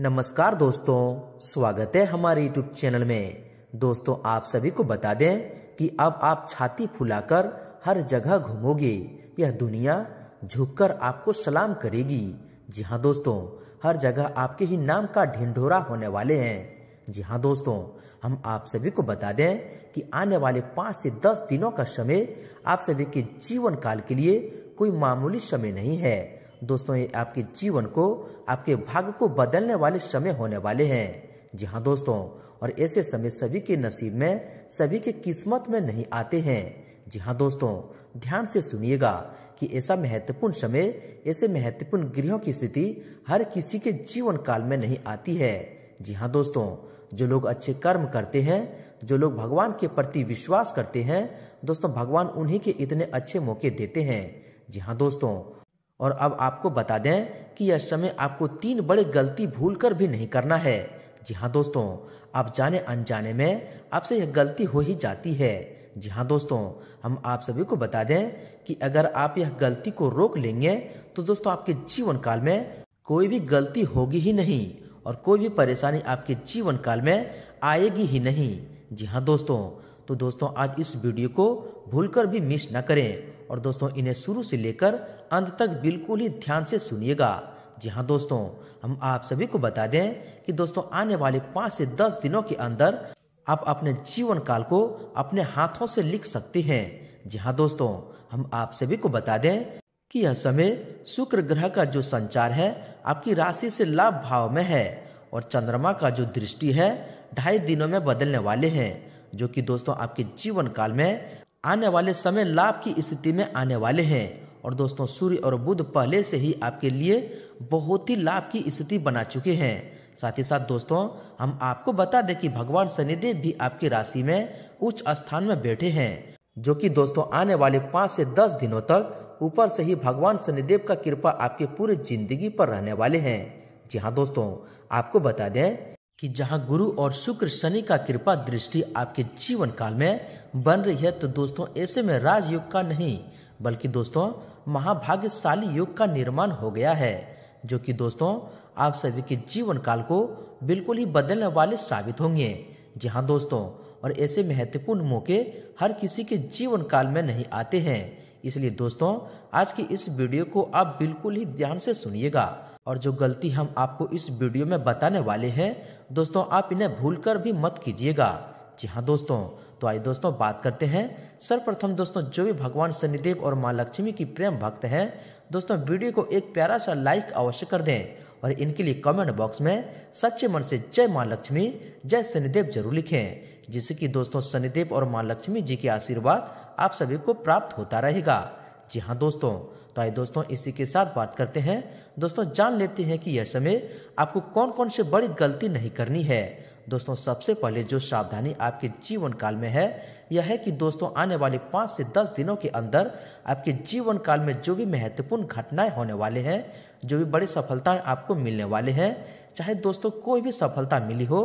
नमस्कार दोस्तों स्वागत है हमारे यूट्यूब चैनल में दोस्तों आप सभी को बता दें कि अब आप छाती फुलाकर हर जगह घूमोगे यह दुनिया झुककर आपको सलाम करेगी जी हाँ दोस्तों हर जगह आपके ही नाम का ढिंढोरा होने वाले हैं जी हाँ दोस्तों हम आप सभी को बता दें कि आने वाले पाँच से दस दिनों का समय आप सभी के जीवन काल के लिए कोई मामूली समय नहीं है दोस्तों ये आपके जीवन को आपके भाग्य को बदलने वाले समय होने वाले हैं जी हाँ दोस्तों और ऐसे समय सभी के नसीब में सभी के किस्मत में नहीं आते हैं जी हाँ दोस्तों ध्यान से सुनिएगा कि ऐसा महत्वपूर्ण समय ऐसे महत्वपूर्ण गृहों की स्थिति हर किसी के जीवन काल में नहीं आती है जी हाँ दोस्तों जो लोग अच्छे कर्म करते हैं जो लोग भगवान के प्रति विश्वास करते हैं दोस्तों भगवान उन्हीं के इतने अच्छे मौके देते हैं जी हाँ दोस्तों और अब आपको बता दें कि यह समय आपको तीन बड़े गलती भूल कर भी नहीं करना है जी हाँ दोस्तों आप जाने अनजाने में आपसे यह गलती हो ही जाती है जी हाँ दोस्तों हम आप सभी को बता दें कि अगर आप यह गलती को रोक लेंगे तो दोस्तों आपके जीवन काल में कोई भी गलती होगी ही नहीं और कोई भी परेशानी आपके जीवन काल में आएगी ही नहीं जी हाँ दोस्तों तो दोस्तों आज इस वीडियो को भूलकर भी मिस ना करें और दोस्तों इन्हें शुरू से लेकर अंत तक बिल्कुल ही ध्यान से सुनिएगा जी हाँ दोस्तों हम आप सभी को बता दें कि दोस्तों आने वाले पाँच से दस दिनों के अंदर आप अपने जीवन काल को अपने हाथों से लिख सकते हैं जी हाँ दोस्तों हम आप सभी को बता दें कि यह समय शुक्र ग्रह का जो संचार है आपकी राशि से लाभ भाव में है और चंद्रमा का जो दृष्टि है ढाई दिनों में बदलने वाले हैं जो कि दोस्तों आपके जीवन काल में आने वाले समय लाभ की स्थिति में आने वाले हैं और दोस्तों सूर्य और बुध पहले से ही आपके लिए बहुत ही लाभ की स्थिति बना चुके हैं साथ ही साथ दोस्तों हम आपको बता दें कि भगवान शनिदेव भी आपकी राशि में उच्च स्थान में बैठे हैं जो कि दोस्तों आने वाले पाँच से दस दिनों तक ऊपर से ही भगवान शनिदेव का कृपा आपके पूरे जिंदगी पर रहने वाले हैं जी हाँ दोस्तों आपको बता दें कि जहां गुरु और शुक्र शनि का कृपा दृष्टि आपके जीवन काल में बन रही है तो दोस्तों ऐसे में राजयोग का नहीं बल्कि दोस्तों महाभाग्यशाली योग का निर्माण हो गया है जो कि दोस्तों आप सभी के जीवन काल को बिल्कुल ही बदलने वाले साबित होंगे जी हाँ दोस्तों और ऐसे महत्वपूर्ण मौके हर किसी के जीवन काल में नहीं आते हैं इसलिए दोस्तों आज की इस वीडियो को आप बिल्कुल ही ध्यान से सुनिएगा और जो गलती हम आपको इस वीडियो में बताने वाले हैं दोस्तों आप इन्हें भूलकर भी मत कीजिएगा जी हाँ दोस्तों तो आइए दोस्तों बात करते हैं सर्वप्रथम दोस्तों जो भी भगवान शनिदेव और माँ लक्ष्मी की प्रेम भक्त हैं दोस्तों वीडियो को एक प्यारा सा लाइक अवश्य कर दें और इनके लिए कमेंट बॉक्स में सच्चे मन से जय माँ लक्ष्मी जय शनिदेव जरूर लिखें जिससे कि दोस्तों शनिदेव और माँ लक्ष्मी जी के आशीर्वाद आप सभी को प्राप्त होता रहेगा जी हाँ दोस्तों तो आइए दोस्तों इसी के साथ बात करते हैं दोस्तों जान लेते हैं कि यह समय आपको कौन कौन से बड़ी गलती नहीं करनी है दोस्तों सबसे पहले जो सावधानी आपके जीवन काल में है यह है कि दोस्तों आने वाले पाँच से दस दिनों के अंदर आपके जीवन काल में जो भी महत्वपूर्ण घटनाएं होने वाले हैं जो भी बड़ी सफलताएं आपको मिलने वाले हैं चाहे दोस्तों कोई भी सफलता मिली हो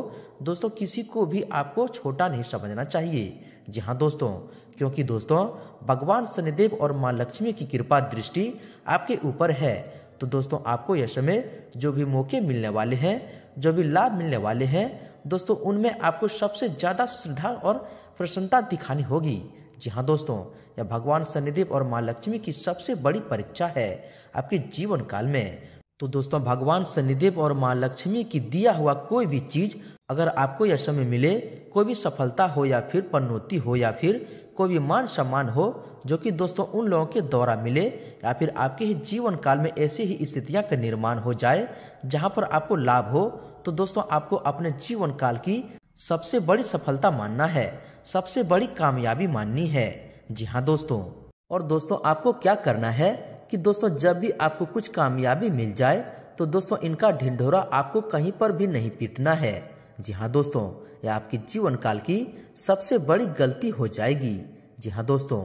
दोस्तों किसी को भी आपको छोटा नहीं समझना चाहिए जी हाँ दोस्तों क्योंकि दोस्तों भगवान शनिदेव और माँ लक्ष्मी की कृपा दृष्टि आपके ऊपर है तो दोस्तों आपको यह समय जो भी मौके मिलने वाले हैं जो भी लाभ मिलने वाले हैं दोस्तों उनमें आपको सबसे ज़्यादा श्रद्धा और प्रसन्नता दिखानी होगी जी हाँ दोस्तों यह भगवान शनिदेव और माँ लक्ष्मी की सबसे बड़ी परीक्षा है आपके जीवन काल में तो दोस्तों भगवान शनिदेव और माँ लक्ष्मी की दिया हुआ कोई भी चीज अगर आपको यह समय मिले कोई भी सफलता हो या फिर पन्नौती हो या फिर कोई भी मान सम्मान हो जो कि दोस्तों उन लोगों के द्वारा मिले या फिर आपके ही जीवन काल में ऐसी ही स्थितियां का निर्माण हो जाए जहां पर आपको लाभ हो तो दोस्तों आपको अपने जीवन काल की सबसे बड़ी सफलता मानना है सबसे बड़ी कामयाबी माननी है जी हाँ दोस्तों और दोस्तों आपको क्या करना है कि दोस्तों जब भी आपको कुछ कामयाबी मिल जाए तो दोस्तों इनका ढिंढोरा आपको कहीं पर भी नहीं पीटना है जी हाँ दोस्तों यह आपकी जीवन काल की सबसे बड़ी गलती हो जाएगी जी हाँ दोस्तों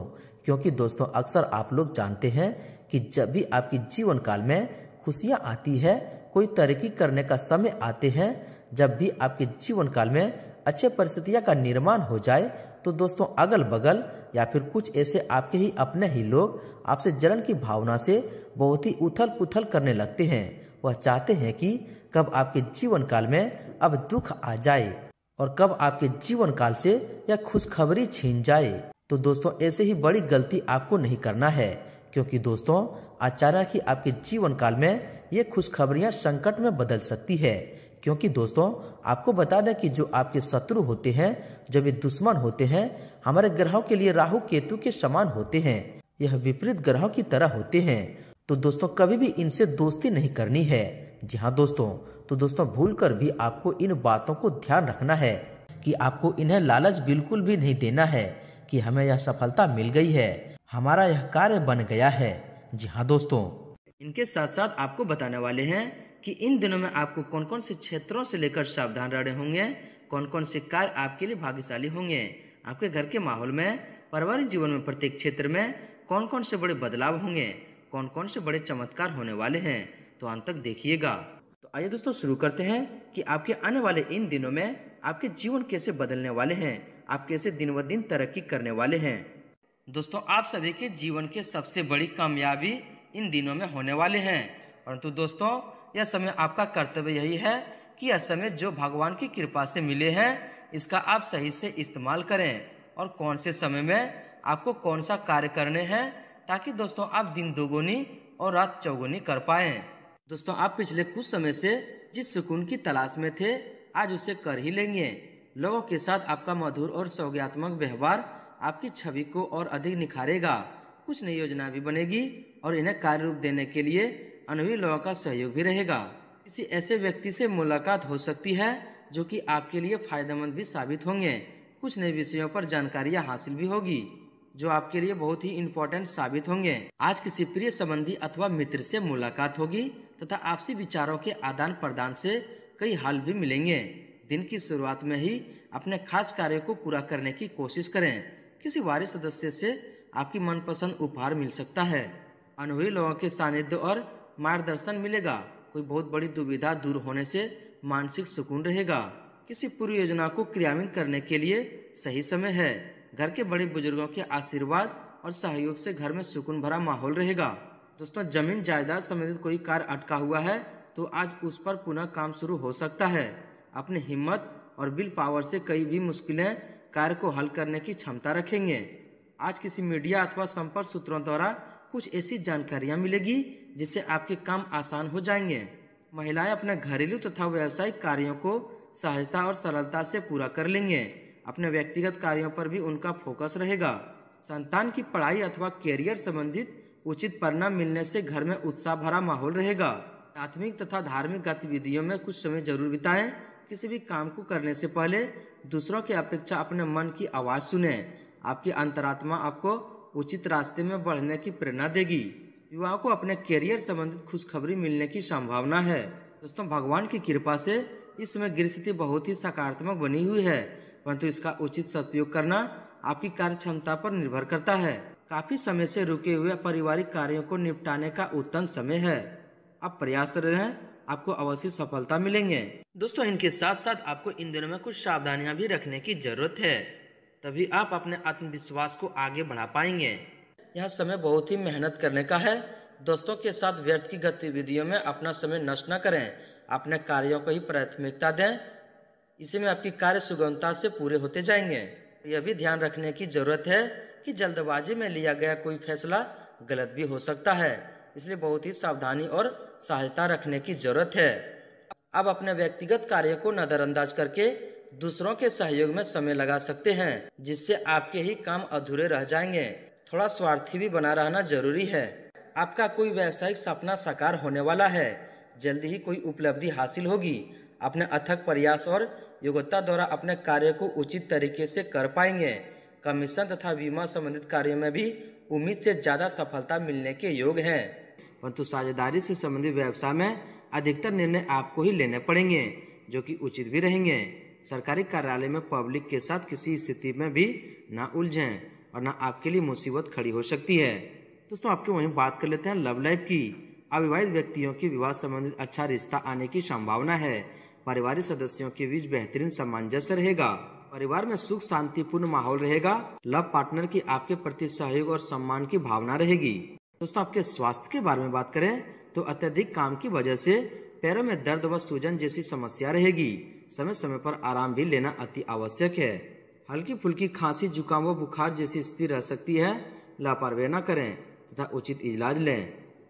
क्योंकि दोस्तों अक्सर आप लोग जानते हैं कि जब भी आपके जीवन काल में खुशियाँ आती है कोई तरक्की करने का समय आते हैं जब भी आपके जीवन काल में अच्छे परिस्थितियाँ का निर्माण हो जाए तो दोस्तों अगल बगल या फिर कुछ ऐसे आपके ही अपने ही लोग आपसे जलन की भावना से बहुत ही उथल पुथल करने लगते हैं वह चाहते हैं कि कब आपके जीवन काल में अब दुख आ जाए और कब आपके जीवन काल से यह खुशखबरी छीन जाए तो दोस्तों ऐसे ही बड़ी गलती आपको नहीं करना है क्योंकि दोस्तों अचानक ही आपके जीवन काल में ये खुशखबरियाँ संकट में बदल सकती है क्योंकि दोस्तों आपको बता दें कि जो आपके शत्रु होते हैं जो भी दुश्मन होते हैं हमारे ग्रहों के लिए राहु केतु के समान होते हैं यह विपरीत ग्रहों की तरह होते हैं तो दोस्तों कभी भी इनसे दोस्ती नहीं करनी है जी हाँ दोस्तों तो दोस्तों भूल कर भी आपको इन बातों को ध्यान रखना है कि आपको इन्हें लालच बिल्कुल भी नहीं देना है कि हमें यह सफलता मिल गई है हमारा यह कार्य बन गया है जी हाँ दोस्तों इनके साथ साथ आपको बताने वाले हैं कि इन दिनों में आपको कौन कौन से क्षेत्रों से लेकर सावधान रहने होंगे कौन कौन से कार्य आपके लिए भाग्यशाली होंगे आपके घर के माहौल में पारिवारिक जीवन में प्रत्येक क्षेत्र में कौन कौन से बड़े बदलाव होंगे कौन कौन से बड़े चमत्कार होने वाले हैं तो अंत तक देखिएगा तो आइए दोस्तों शुरू करते हैं कि आपके आने वाले इन दिनों में आपके जीवन कैसे बदलने वाले हैं आप कैसे दिन ब दिन तरक्की करने वाले हैं दोस्तों आप सभी के जीवन के सबसे बड़ी कामयाबी इन दिनों में होने वाले हैं परंतु दोस्तों यह समय आपका कर्तव्य यही है कि यह समय जो भगवान की कृपा से मिले हैं इसका आप सही से इस्तेमाल करें और कौन से समय में आपको कौन सा कार्य करने हैं ताकि दोस्तों आप दिन दोगुनी और रात चौगुनी कर पाए दोस्तों आप पिछले कुछ समय से जिस सुकून की तलाश में थे आज उसे कर ही लेंगे लोगों के साथ आपका मधुर और सौगात्मक व्यवहार आपकी छवि को और अधिक निखारेगा कुछ नई योजना भी बनेगी और इन्हें कार्य रूप देने के लिए अनुभवी लोगों का सहयोग भी रहेगा किसी ऐसे व्यक्ति से मुलाकात हो सकती है जो कि आपके लिए फायदेमंद भी साबित होंगे कुछ नए विषयों पर जानकारियाँ हासिल भी होगी जो आपके लिए बहुत ही इम्पोर्टेंट साबित होंगे आज किसी प्रिय संबंधी अथवा मित्र से मुलाकात होगी तथा आपसी विचारों के आदान प्रदान से कई हल भी मिलेंगे दिन की शुरुआत में ही अपने खास कार्य को पूरा करने की कोशिश करें किसी वारिस सदस्य से आपकी मनपसंद उपहार मिल सकता है अनुभवी लोगों के सानिध्य और मार्गदर्शन मिलेगा कोई बहुत बड़ी दुविधा दूर होने से मानसिक सुकून रहेगा किसी पूर्व योजना को क्रियान्वित करने के लिए सही समय है घर के बड़े बुजुर्गों के आशीर्वाद और सहयोग से घर में सुकून भरा माहौल रहेगा दोस्तों जमीन जायदाद संबंधित कोई कार्य अटका हुआ है तो आज उस पर पुनः काम शुरू हो सकता है अपने हिम्मत और विल पावर से कई भी मुश्किलें कार्य को हल करने की क्षमता रखेंगे आज किसी मीडिया अथवा संपर्क सूत्रों द्वारा कुछ ऐसी जानकारियाँ मिलेगी जिससे आपके काम आसान हो जाएंगे महिलाएं अपने घरेलू तथा व्यावसायिक कार्यों को सहजता और सरलता से पूरा कर लेंगे अपने व्यक्तिगत कार्यों पर भी उनका फोकस रहेगा संतान की पढ़ाई अथवा कैरियर संबंधित उचित परिणाम मिलने से घर में उत्साह भरा माहौल रहेगा प्राथमिक तथा धार्मिक गतिविधियों में कुछ समय जरूर बिताएं किसी भी काम को करने से पहले दूसरों की अपेक्षा अपने मन की आवाज़ सुने आपकी अंतरात्मा आपको उचित रास्ते में बढ़ने की प्रेरणा देगी युवाओं को अपने करियर संबंधित खुशखबरी मिलने की संभावना है दोस्तों भगवान की कृपा से इस समय गृह स्थिति बहुत ही सकारात्मक बनी हुई है परंतु इसका उचित सदुपयोग करना आपकी कार्य क्षमता पर निर्भर करता है काफी समय से रुके हुए पारिवारिक कार्यों को निपटाने का उत्तम समय है आप रहे हैं आपको अवश्य सफलता मिलेंगे दोस्तों इनके साथ साथ आपको इन दिनों में कुछ सावधानियां भी रखने की जरूरत है तभी आप अपने आत्मविश्वास को आगे बढ़ा पाएंगे यह समय बहुत ही मेहनत करने का है दोस्तों के साथ व्यर्थ की गतिविधियों में अपना समय नष्ट न करें अपने कार्यों को ही प्राथमिकता दें इसी में आपकी कार्य सुगमता से पूरे होते जाएंगे यह भी ध्यान रखने की जरूरत है कि जल्दबाजी में लिया गया कोई फैसला गलत भी हो सकता है इसलिए बहुत ही सावधानी और सहायता रखने की जरूरत है अब अपने व्यक्तिगत कार्य को नजरअंदाज करके दूसरों के सहयोग में समय लगा सकते हैं जिससे आपके ही काम अधूरे रह जाएंगे थोड़ा स्वार्थी भी बना रहना जरूरी है आपका कोई व्यावसायिक सपना साकार होने वाला है जल्दी ही कोई उपलब्धि हासिल होगी अपने अथक प्रयास और योग्यता द्वारा अपने कार्य को उचित तरीके से कर पाएंगे कमीशन तथा बीमा संबंधित कार्यों में भी उम्मीद से ज़्यादा सफलता मिलने के योग हैं परंतु साझेदारी से संबंधित व्यवसाय में अधिकतर निर्णय आपको ही लेने पड़ेंगे जो कि उचित भी रहेंगे सरकारी कार्यालय में पब्लिक के साथ किसी स्थिति में भी ना उलझें और ना आपके लिए मुसीबत खड़ी हो सकती है दोस्तों आपके वहीं बात कर लेते हैं लव लाइफ की अविवाहित व्यक्तियों की विवाह संबंधित अच्छा रिश्ता आने की संभावना है पारिवारिक सदस्यों के बीच बेहतरीन सामंजस्य रहेगा परिवार में सुख शांतिपूर्ण माहौल रहेगा लव पार्टनर की आपके प्रति सहयोग और सम्मान की भावना रहेगी दोस्तों आपके स्वास्थ्य के बारे में बात करें तो अत्यधिक काम की वजह से पैरों में दर्द व सूजन जैसी समस्या रहेगी समय समय पर आराम भी लेना अति आवश्यक है हल्की फुल्की खांसी जुकाम व बुखार जैसी स्थिति रह सकती है लापरवाही न करें तथा उचित इलाज लें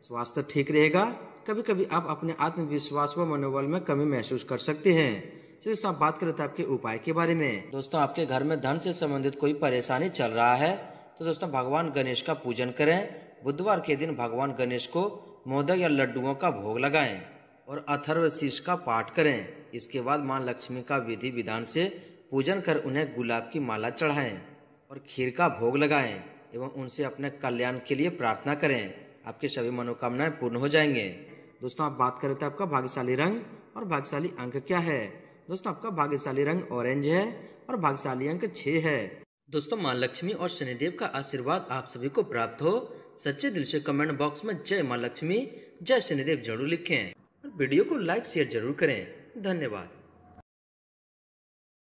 स्वास्थ्य ठीक रहेगा कभी कभी आप अपने आत्मविश्वास व मनोबल में कमी महसूस कर सकते हैं तो दोस्तों आप बात करें तो आपके उपाय के बारे में दोस्तों आपके घर में धन से संबंधित कोई परेशानी चल रहा है तो दोस्तों भगवान गणेश का पूजन करें बुधवार के दिन भगवान गणेश को मोदक या लड्डुओं का भोग लगाएं और अथर्व शीश का पाठ करें इसके बाद माँ लक्ष्मी का विधि विधान से पूजन कर उन्हें गुलाब की माला चढ़ाएं और खीर का भोग लगाएं एवं उनसे अपने कल्याण के लिए प्रार्थना करें आपकी सभी मनोकामनाएं पूर्ण हो जाएंगे दोस्तों आप बात करें तो आपका भाग्यशाली रंग और भाग्यशाली अंक क्या है दोस्तों आपका भाग्यशाली रंग ऑरेंज है और भाग्यशाली अंक छः है दोस्तों माँ लक्ष्मी और शनिदेव का आशीर्वाद आप सभी को प्राप्त हो सच्चे दिल से कमेंट बॉक्स में जय माँ लक्ष्मी जय शनिदेव जरूर लिखें और वीडियो को लाइक शेयर जरूर करें धन्यवाद